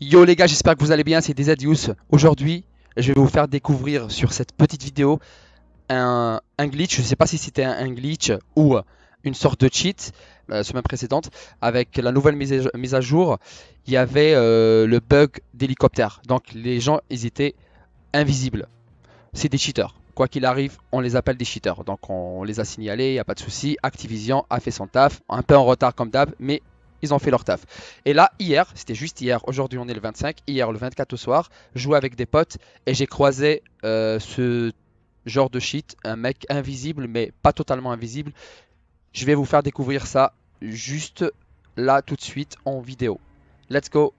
Yo les gars, j'espère que vous allez bien, c'est Desadius. Aujourd'hui, je vais vous faire découvrir sur cette petite vidéo un, glitch. Je sais pas si c'était un, glitch ou une sorte de cheat La euh, semaine précédente avec la nouvelle mise à, jour il y avait euh, le bug d'hélicoptère donc les gens ils étaient invisibles c'est des cheaters. Quoi qu'il arrive, on les appelle des cheaters. Donc on les a signalés, il n'y a pas de souci. Activision a fait son taf, un peu en retard comme d'hab, mais ils ont fait leur taf. Et là, hier, c'était juste hier, aujourd'hui on est le 25, hier le 24 au soir, joué avec des potes et j'ai croisé euh, ce genre de cheat, un mec invisible, mais pas totalement invisible. Je vais vous faire découvrir ça juste là tout de suite en vidéo. Let's go.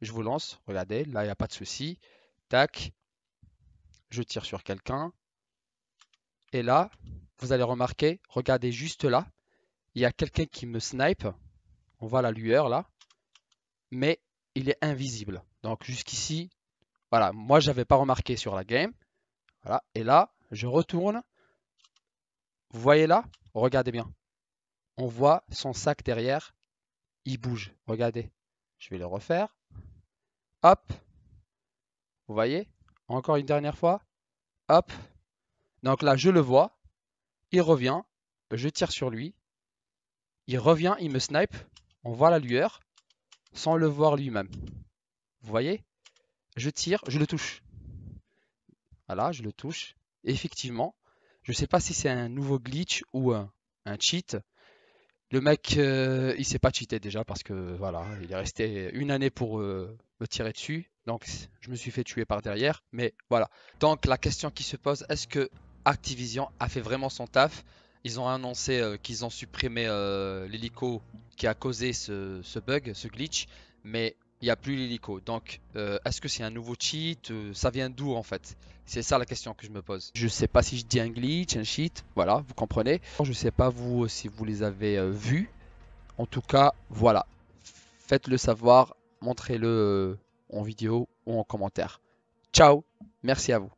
Je vous lance, regardez, là il n'y a pas de souci. Tac, je tire sur quelqu'un. Et là, vous allez remarquer, regardez juste là, il y a quelqu'un qui me snipe. On voit la lueur là. Mais il est invisible. Donc jusqu'ici, voilà, moi je n'avais pas remarqué sur la game. Voilà, et là, je retourne. Vous voyez là Regardez bien. On voit son sac derrière. Il bouge. Regardez. Je vais le refaire. Hop. Vous voyez encore une dernière fois. Hop. Donc là, je le vois. Il revient. Ben, je tire sur lui. Il revient, il me snipe. On voit la lueur sans le voir lui-même. Vous voyez Je tire, je le touche. Voilà, je le touche. Effectivement, je ne sais pas si c'est un nouveau glitch ou un, cheat. Le mec, il euh, il s'est pas cheaté déjà parce que voilà, il est resté une année pour euh, me tirer dessus. Donc je me suis fait tuer par derrière. Mais voilà. Donc la question qui se pose, est-ce que Activision a fait vraiment son taf Ils ont annoncé euh, qu'ils ont supprimé euh, l'hélico qui a causé ce, bug, ce glitch. Mais il n'y a plus l'hélico. Donc euh, est-ce que c'est un nouveau cheat Ça vient d'où en fait c'est ça la question que je me pose. Je ne sais pas si je dis un glitch, un cheat, voilà, vous comprenez. Je ne sais pas vous si vous les avez vus. En tout cas, voilà. Faites-le savoir, montrez-le en vidéo ou en commentaire. Ciao, merci à vous.